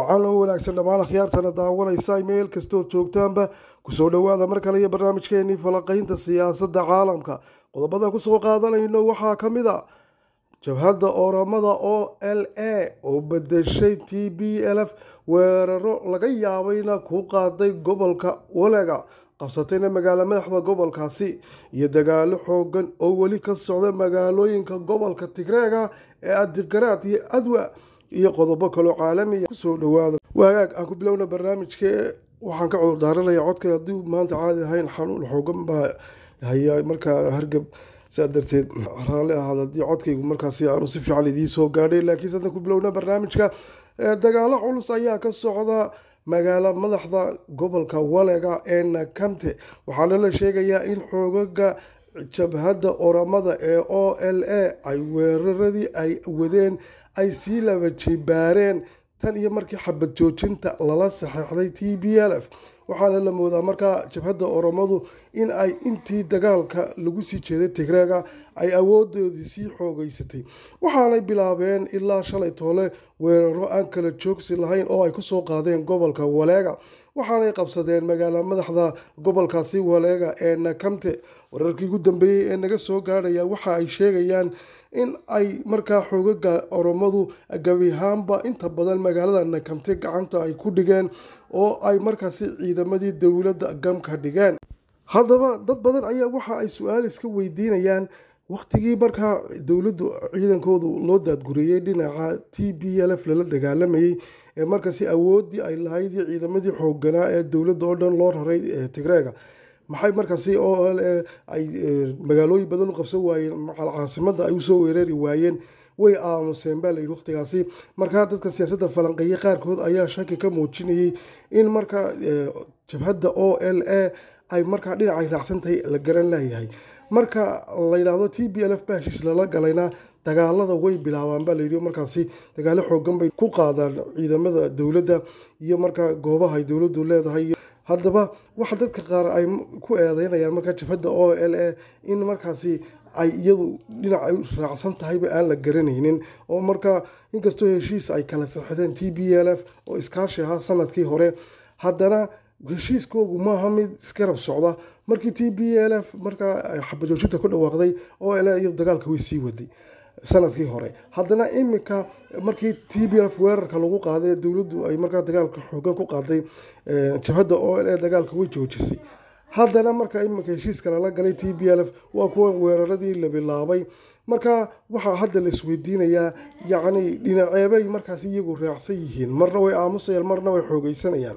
waxaa loo wanaagsan dhammaan akhyaartana daawanaysa meel kastood joogtaanba kusoo dhowaada mar kale iyo barnaamijkeenii falaqaynta siyaasadda caalamka qodobadaan kusoo qaadanayno waxaa ka mid a jabhadda oramada o l a oo bedeshay t b l f weeraro laga yaabayna ku qaaday gobolka walega qabsatayna magaalo madaxda gobolkaasi iyo dagaalo xoogan oo weli ka socda magaalooyinka gobolka tigreega ee adigaraad iyo adwa iyo qodobo kaloo caalamiya ah. kusoo dhawaada wagaag aan ah ku bilowna barnaamijka waxaan ka cudurdaaranaya codka haddii maanta caadi ahayn xanuun xoogan baa hayaa markaa hargab saa darteed raalli ahaad haddii codkaygu markaasi aanu si fiican idii soo gaadhay laakiinse haddan ku bilowna barnaamijka dagaalo culus ayaa ka socda magaalo madaxda gobolka walega ee nakamte waxaana la sheegayaa in xoogaga jabhadda oramada ee o l a ay weeraradii ay wadeen ay sii labajibaareen tan iyo markii xabad joojinta lala saxeexday t b l f waxaana la moodaa markaa jabhadda oromadu in ay intii dagaalka lagu sii jeeday tigreega ay awoodoodii sii xoogaysatay waxaanay bilaabeen ilaa shalay toole weeraro aan kala joogsi lahayn oo ay ku soo qaadeen gobolka waleega waxaanay qabsadeen magaala madaxda gobolkaasi waleega ee nakamte wararkii ugu dambeeyey ee naga soo gaadhaya waxa ay sheegayaan in ay markaa xoogaga oromadu gabi ahaanba inta badan magaalada nakamte gacanta ay ku dhigeen oo ay markaasi ciidamadii dowladda gamka dhigeen haddaba dad badan ayaa waxa ay su-aal iska weydiinayaan wakhtigii markaa dowladdu ciidankoodu loo daadgureeyey dhinaca t b l f lala dagaalamayey ee markaasi awooddii ay lahayd ciidamadii xooganaa ee dowladda oo dhan loo raray eh, tigreega maxay markaasi oo eh, ay eh, magaalooyin badan u qabsan waayeen caasimada ay usoo weerari waayeen way aamuseen baa layidhi waqtigaasi markaa dadka siyaasadda falanqeeye qaarkood ayaa shaki ka muujinayay in marka jabhadda uh, o l a ay markaa dhinacay raacsantahay la garan leeyahay marka uh, la yidhaahdo t b l f baa heshiis lala galayna dagaalada way bilaabaan baa layidhi markaasi dagaalo xoogan bay ku qaadaan ciidamada dowladda iyo marka goobaha ay dowladdu leedahay haddaba waxa dadka qaar ay ku eedeynayaan markaa jabhadda o l a in markaasi ay iyadu dhinac ay raacsan tahayba aan la garanaynin oo markaa inkastoo heshiis ay kala saxdeen t b l f oo iskaashi ahaa sanadkii hore haddana heshiiskoogu maaha mid iskarab socda markii t b l f markaa xabajoojinta ku dhawaaqday oo l iyadu dagaalka way sii waday sanadkii hore haddana iminka markii t b f weerarka lagu qaaday dowladdu ay markaa dagaalka xoogan ku qaaday jabhadda o l dagaalka way joojisay haddana marka iminka heshiiska lala galay t b l f waa kuwa weeraradii la bilaabay marka waxaa hadda la isweydiinayaa yacni dhinaceebay markaas iyagu raacsan yihiin marna way aamusayaan marna way xoogaysanayaan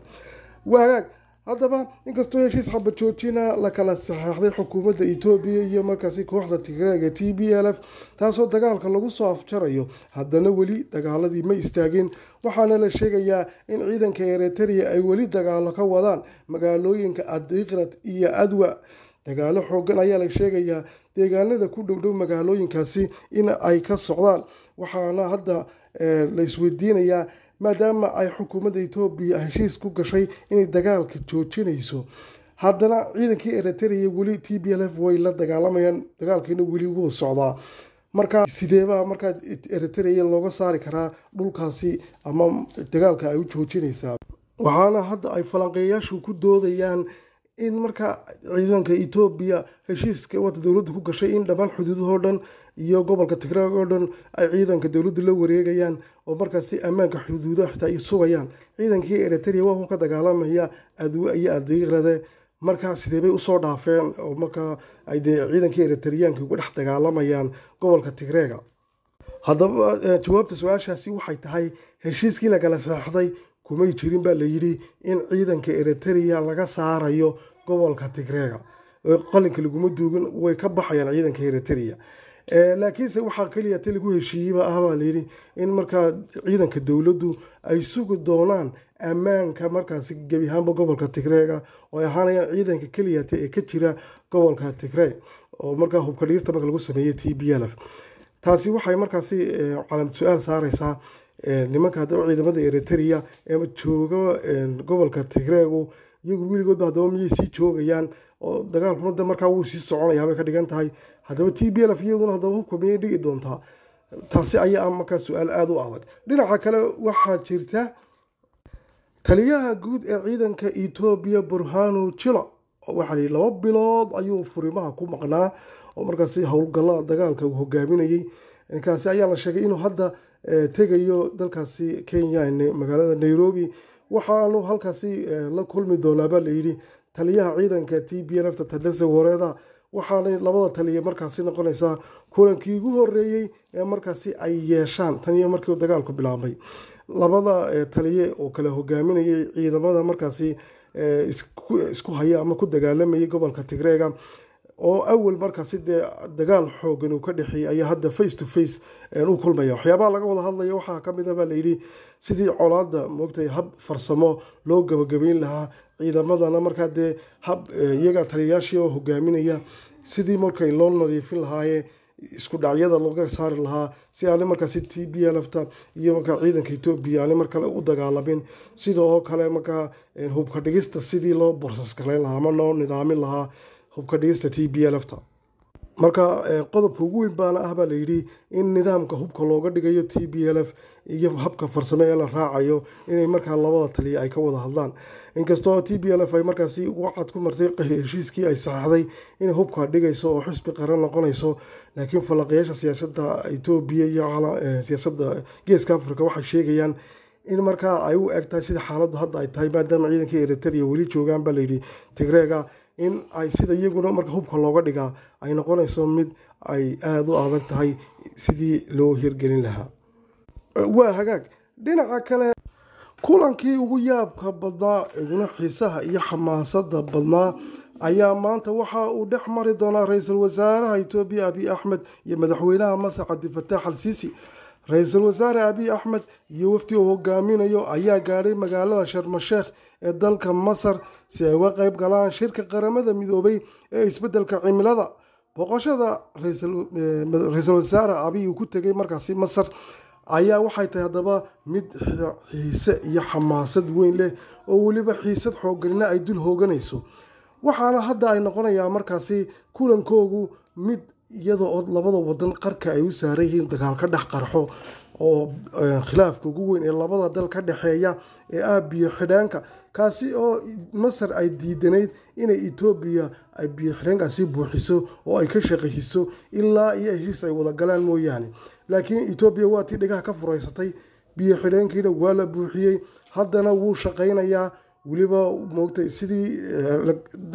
wagaag haddaba inkastoo heshiis xabajoojina lakala saxeexday xukuumadda etoobiya iyo markaasi kooxda tigreega t b l f taasoo dagaalka lagu soo afjarayo haddana weli dagaaladii ma istaagin waxaana la sheegayaa in ciidanka eritrea ay weli dagaalo ka wadaan magaalooyinka adiqrad iyo adwa dagaalo xoogan ayaa la sheegayaa deegaanada ku dhowdhow magaalooyinkaasi in ay ka socdaan waxaana hadda eh, la isweydiinayaa maadaama ay xukuumadda etoobiya heshiis ku gashay inay dagaalka joojinayso haddana ciidankii eritrea weli t b l f way la dagaalamayaan dagaalkiina weli wuu socdaa markaa sideebaa markaa eritrea looga saari karaa dhulkaasi ama dagaalka ay u joojinaysaa waxaana hadda ay falanqeeyaashu ku doodayaan in markaa ciidanka etoobiya heshiiska wada dowladda ku gashay in dhammaan xuduudahoo dhan iyo gobolka tigraay oo dhan ay ciidanka dowladdu la wareegayaan oo markaas ammaanka xuduudaha xitaa ay sugayaan ciidankii eritrea waa ku ka dagaalamaya iyo adiiqrade markaa sidee bay usoo dhaafeen oo markaa ay dee ciidankii eritreyaanka ugu dhex dagaalamayaan gobolka tigreega haddaba eh, jawaabta su-aashaasi waxay tahay heshiiskii lagala saxday kumay jirin baa layidhi in ciidanka eritereya laga saarayo gobolka tigreega eh, qalinka laguma duugin way ka baxayaan ciidanka eritereya Eh, laakiinse waxaa keliya ti lagu heshiiyeyba ah baa layidhi in markaa ciidanka dowladdu ay sugi doonaan ammaanka markaasi gebi ahaanba gobolka tigreega oo ay ahaanayaan ciidanka keliyate ee ka jira gobolka tigre oo markaa hubka marka lagu sameeyey t b l f taasi waxay markaasi eh, calamad su-aal saareysaa eh, nimanka haddaba ciidamada eritrea ee jooga gobolka tigreegu iyagu weligoodba haddaba miyay sii joogayaan oo dagaalku madda markaa wuu sii soconaya ka dhigan tahay haddaba t b l iyaduna haddaba hubka miyay dhigi doontaa taasi ayaa ah markaa su-aal aada u adag dhinaca kale waxaa jirta taliyaha guud ee ciidanka etoobiya burhanu jila waxaa layidhi laba bilood ayuu furimaha ku maqnaa oo markaasi howlgallaa dagaalka uu hogaaminayey ninkaasi ayaa la sheegay inuu hadda eh, tegayo dalkaasi kenya eh, magaalada nairobi waxaanu halkaasi eh, la kulmi doonaabaa layidhi taliyaha ciidanka t b nafta tandhese wareeda waxaanay labada taliya markaasi noqonaysaa kulankii ugu horeeyey ee markaasi ay yeeshaan taniyo markii dagaalku bilaabmay labada eh, taliye oo kala hogaaminayay ciidamada markaasi eh, isku haya ama ku dagaalamayay gobolka tigreega oo awal markaasi dee dagaal xoogan uu ka dhexeeyey ayaa hadda face to face eh, u kulmaya waxyaabaha laga wada hadlaya waxaa ka mid ah baa layidhi sidii colaadda moogtay hab farsamo loo gabagabeyn lahaa ciidamadana markaa dee hab eh, iyaga taliyayaashii oo hogaaminaya sidii markay loo nadiifin lahaayee isku dhacyada looga saari lahaa si aanay markaasi t b lfta iyo markaa ciidanka etoobiya aanay mar kale u dagaalamin sida sidoo kale markaa eh, hubkadhigista sidii loo borsaskaleyn lahaa ama loo nidaamin lahaa hubkadhigista t b lfta marka eh, qodobka ugu weyn baana ah baa layidhi in nidaamka hubka looga dhigayo t b l f iyo habka farsame ee la raacayo inay markaa labada taliya ay ka wada hadlaan inkastoo t b l f ay markaasi ugu cad ku martay heshiiskii ay saxaxday inay hubka dhigayso oo xisbi qaran noqonayso laakiin falanqayaasha siyaasada etoobiya iyo eh, siyaasada geeska africa waxay sheegayaan in markaa ay u egtahay sida xaaladdu hadda ay tahay maadaama ciidanka eritrea weli joogaan baa layidhi tigreega in ay sida iyaguna marka hubka looga dhigaa ay noqonayso mid ay aada u adag tahay sidii loo hirgelin lahaa waa hagaag dhinaca kale kulankii ugu yaabka badnaa iguna xiisaha iyo xamaasada badnaa ayaa maanta waxa uu dhex mari doonaa ra-iisul wasaaraha etoobiya abiy axmed iyo madaxweynaha masar cabdifataax al siisi ra-iisul wasaare abiy axmed iyo wafdi uu hogaaminayo ayaa gaadhay magaalada sharmasheekh ee dalka masar si ay uga qayb galaan shirka qaramada midoobay ee isbeddelka cimilada booqashada eh, ra-iisul wasaare abiy uu ku tegay markaasi masar ayaa waxay tahay haddaba mid xiise iyo xamaasad weyn leh oo weliba xiisad xoogganina ay dul hooganayso waxaana hadda ay noqonayaa markaasi kulankoogu mid iyadoo oo labada wadan qarka ay u saaran yihiin dagaal ka dhex qarxo oo khilaafka ugu weyn ee labada dal ka dhexeeya ee ah biyo xidheenka kaasi oo masar ay diidanayd inay etoobiya ay biyo xidheenkaasi buuxiso oo ay ka shaqeyiso ilaa iyo heshiis ay wada galaan mooyaane laakiin etoobiya waa tii dhigaha ka furaysatay biyo xidheenkiina waa la buuxiyey haddana wuu shaqaynayaa weliba moogtay sidii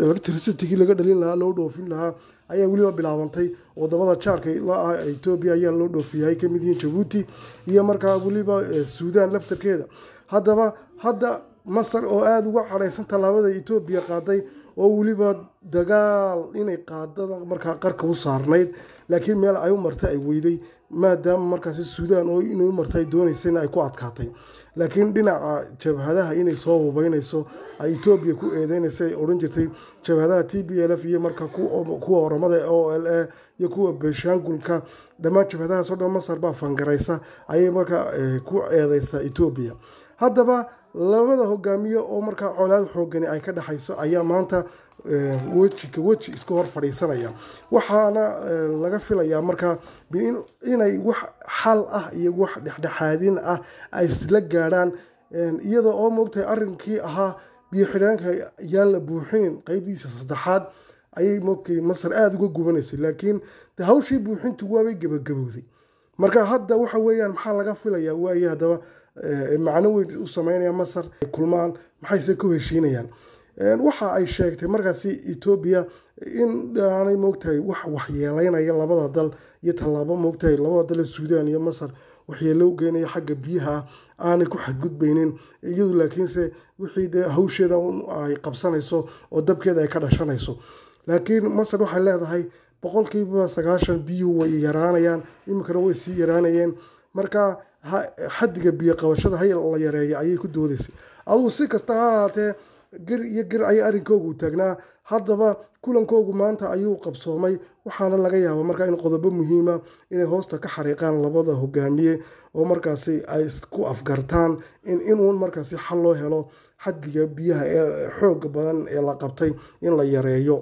electricitigii laga dhalin lahaa loo dhoofin lahaa ayaa weliba bilaabantay wadamada jaarka ilaa ah etoobiya ayaa loo dhoofiya ay kamid yihiin jabuuti iyo markaa weliba eh, suudaan laftarkeeda haddaba hadda masar oo aada uga cadhaysan tallaabada etoobiya qaaday oo weliba dagaal inay qaadada markaa qarka u saarnayd laakiin meel ay u martay ay weyday maadaama markaas suudaan oo inay u marta ay ay ku adkaatay laakiin dhinaca jabhadaha inay soo hubeynayso ay etoobiya ku eedeynaysa ay odhan jirtay jabhadaha t b l f iyo marka kuwa oramada o l a iyo kuwa beeshaangulka dhammaan jabhadahaasoo dhan masar baa fangaraysa ayay markaa eh, ku eedeysaa etoobiya haddaba labada hogaamiye oo markaa colaad xoogani ay ka dhexayso ayaa maanta wejika eh, weji iska hor fadhiisanaya waxaana eh, laga filayaa markaa inay wax xal ah iyo wax dhexdhexaadin ah ay isla gaadhaan eh, iyada oo moogtahay arinkii ahaa biyoxidhaanka yaan la buuxinin qaybdiisa saddexaad ayay moogtay masar aada uga gubanaysay laakiin de hawshii buuxintu waabay gebagabowday marka hadda waxa weeyaan maxaa laga filayaa waaye haddaba Eh, macno weyn u sameynaya masar kulmaan maxayse ku heshiinayaan eh, waxa ay sheegtay markaasi etoobiya in aanay moogtahay wax waxyeeleynaya labada dal iyo tallaabo moogtahay labada dal ee suudaan iyo masar waxyeello u geynaya xagga biyaha aanay ku xadgudbaynin iyadu laakiinse wixii dee hawsheeda ay qabsanayso oo dabkeeda ay ka dhashanayso laakiin masar waxay leedahay boqolkiiba sagaashan biyuhu way yaraanayaan iminkana way sii yaraanayeen marka xadiga biyo qabashada hay la yareeya ayay ku doodaysay adugu si kasta ha ahaatee gir iyo gir ayay arinkoogu taagnaa haddaba kulankoogu maanta ayuu qabsoomay waxaana laga yaaba marka in qodobo muhiima ah inay hoosta ka xariiqaan labada hogaamiye oo markaasi ay ku afgartaan in inuun markaasi xal loo helo xadiga biyaha ee xooga badan ee la qabtay in la yareeyo